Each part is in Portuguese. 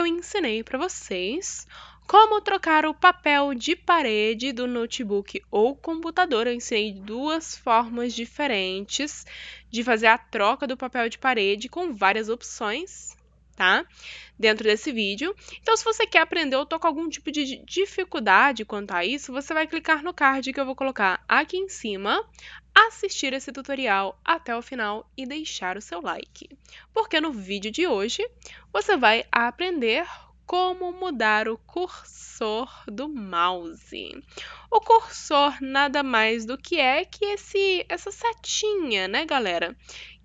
eu ensinei para vocês como trocar o papel de parede do notebook ou computador. Eu ensinei duas formas diferentes de fazer a troca do papel de parede com várias opções tá? Dentro desse vídeo. Então, se você quer aprender ou tô com algum tipo de dificuldade quanto a isso, você vai clicar no card que eu vou colocar aqui em cima, assistir esse tutorial até o final e deixar o seu like. Porque no vídeo de hoje, você vai aprender como mudar o cursor do mouse. O cursor nada mais do que é que esse essa setinha, né, galera,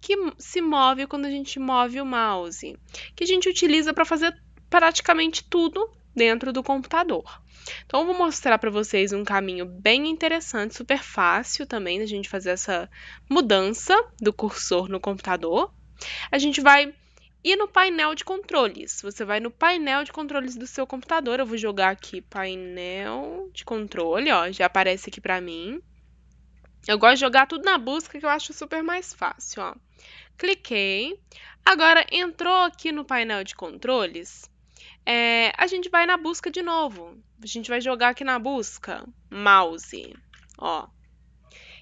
que se move quando a gente move o mouse, que a gente utiliza para fazer praticamente tudo dentro do computador. Então eu vou mostrar para vocês um caminho bem interessante, super fácil também da gente fazer essa mudança do cursor no computador. A gente vai e no painel de controles, você vai no painel de controles do seu computador. Eu vou jogar aqui painel de controle, ó, já aparece aqui para mim. Eu gosto de jogar tudo na busca que eu acho super mais fácil, ó. Cliquei. Agora entrou aqui no painel de controles. É, a gente vai na busca de novo. A gente vai jogar aqui na busca mouse, ó.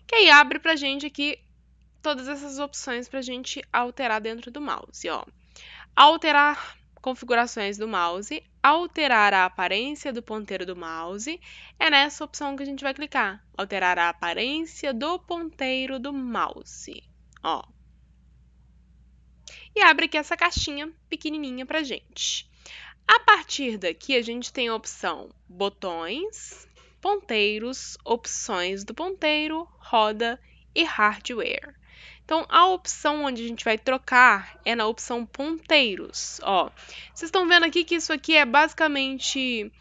Que aí abre pra gente aqui todas essas opções pra gente alterar dentro do mouse, ó alterar configurações do mouse, alterar a aparência do ponteiro do mouse. É nessa opção que a gente vai clicar, alterar a aparência do ponteiro do mouse. Ó. E abre aqui essa caixinha pequenininha pra gente. A partir daqui, a gente tem a opção botões, ponteiros, opções do ponteiro, roda e hardware. Então, a opção onde a gente vai trocar é na opção ponteiros, ó. Vocês estão vendo aqui que isso aqui é basicamente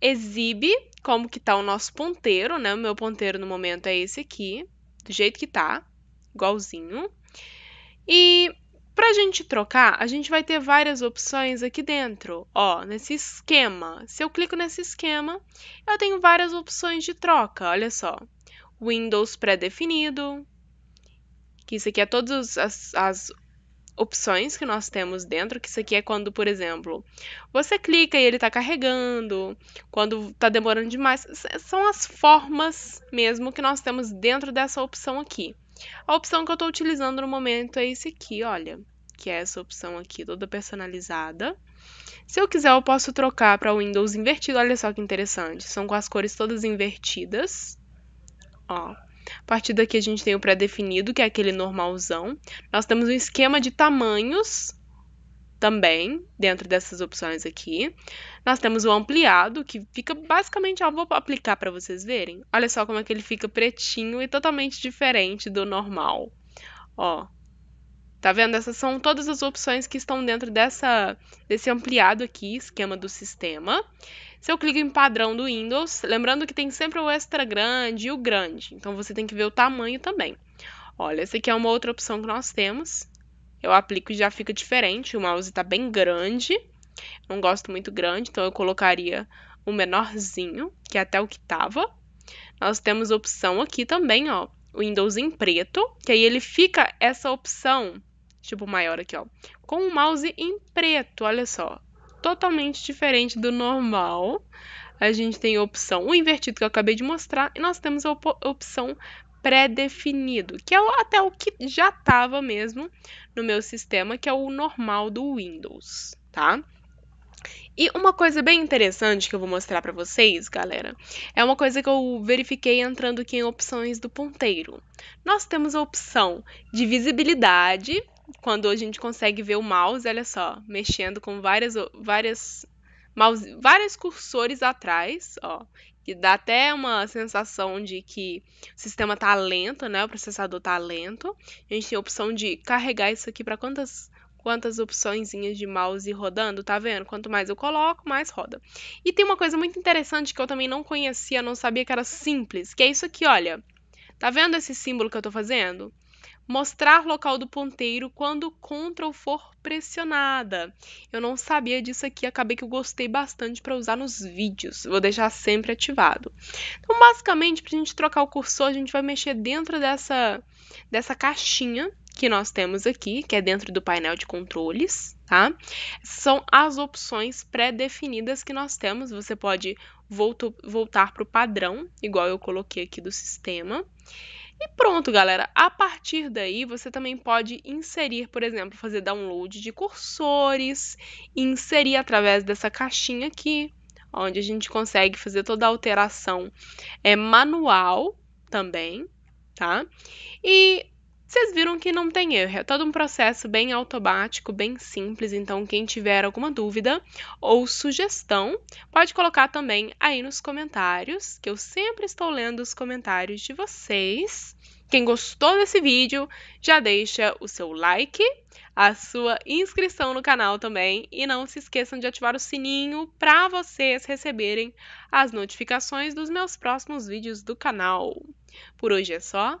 exibe como que tá o nosso ponteiro, né? O meu ponteiro no momento é esse aqui, do jeito que tá, igualzinho. E para a gente trocar, a gente vai ter várias opções aqui dentro, ó, nesse esquema. Se eu clico nesse esquema, eu tenho várias opções de troca, olha só. Windows pré-definido, que isso aqui é todas as, as opções que nós temos dentro, que isso aqui é quando, por exemplo, você clica e ele está carregando, quando está demorando demais, são as formas mesmo que nós temos dentro dessa opção aqui. A opção que eu estou utilizando no momento é esse aqui, olha, que é essa opção aqui, toda personalizada. Se eu quiser, eu posso trocar para o Windows invertido, olha só que interessante, são com as cores todas invertidas, ó. A partir daqui a gente tem o pré-definido, que é aquele normalzão. Nós temos um esquema de tamanhos também dentro dessas opções aqui. Nós temos o ampliado, que fica basicamente, ó, vou aplicar para vocês verem. Olha só como é que ele fica pretinho e totalmente diferente do normal. Ó, Tá vendo? Essas são todas as opções que estão dentro dessa, desse ampliado aqui, esquema do sistema. Se eu clico em padrão do Windows, lembrando que tem sempre o extra grande e o grande, então você tem que ver o tamanho também. Olha, essa aqui é uma outra opção que nós temos. Eu aplico e já fica diferente, o mouse está bem grande. Não gosto muito grande, então eu colocaria o menorzinho, que é até o que estava. Nós temos opção aqui também, ó, Windows em preto, que aí ele fica essa opção tipo maior aqui, ó, com o mouse em preto, olha só, totalmente diferente do normal. A gente tem a opção o invertido que eu acabei de mostrar e nós temos a op opção pré-definido, que é até o que já estava mesmo no meu sistema, que é o normal do Windows, tá? E uma coisa bem interessante que eu vou mostrar para vocês, galera, é uma coisa que eu verifiquei entrando aqui em opções do ponteiro. Nós temos a opção de visibilidade, quando a gente consegue ver o mouse, olha só, mexendo com várias, várias mouse, vários cursores atrás, ó, que dá até uma sensação de que o sistema tá lento, né? O processador tá lento. A gente tem a opção de carregar isso aqui para quantas quantas opçõeszinhas de mouse rodando, tá vendo? Quanto mais eu coloco, mais roda. E tem uma coisa muito interessante que eu também não conhecia, não sabia que era simples, que é isso aqui, olha. Tá vendo esse símbolo que eu tô fazendo? mostrar local do ponteiro quando Ctrl for pressionada. Eu não sabia disso aqui, acabei que eu gostei bastante para usar nos vídeos. Vou deixar sempre ativado. Então, basicamente, para a gente trocar o cursor, a gente vai mexer dentro dessa, dessa caixinha que nós temos aqui, que é dentro do painel de controles, tá? São as opções pré-definidas que nós temos. Você pode voltar para o padrão, igual eu coloquei aqui do sistema. E pronto, galera. A partir daí, você também pode inserir, por exemplo, fazer download de cursores, inserir através dessa caixinha aqui, onde a gente consegue fazer toda a alteração é, manual também, tá? E vocês viram que não tem erro, é todo um processo bem automático, bem simples. Então, quem tiver alguma dúvida ou sugestão, pode colocar também aí nos comentários, que eu sempre estou lendo os comentários de vocês. Quem gostou desse vídeo, já deixa o seu like, a sua inscrição no canal também e não se esqueçam de ativar o sininho para vocês receberem as notificações dos meus próximos vídeos do canal. Por hoje é só.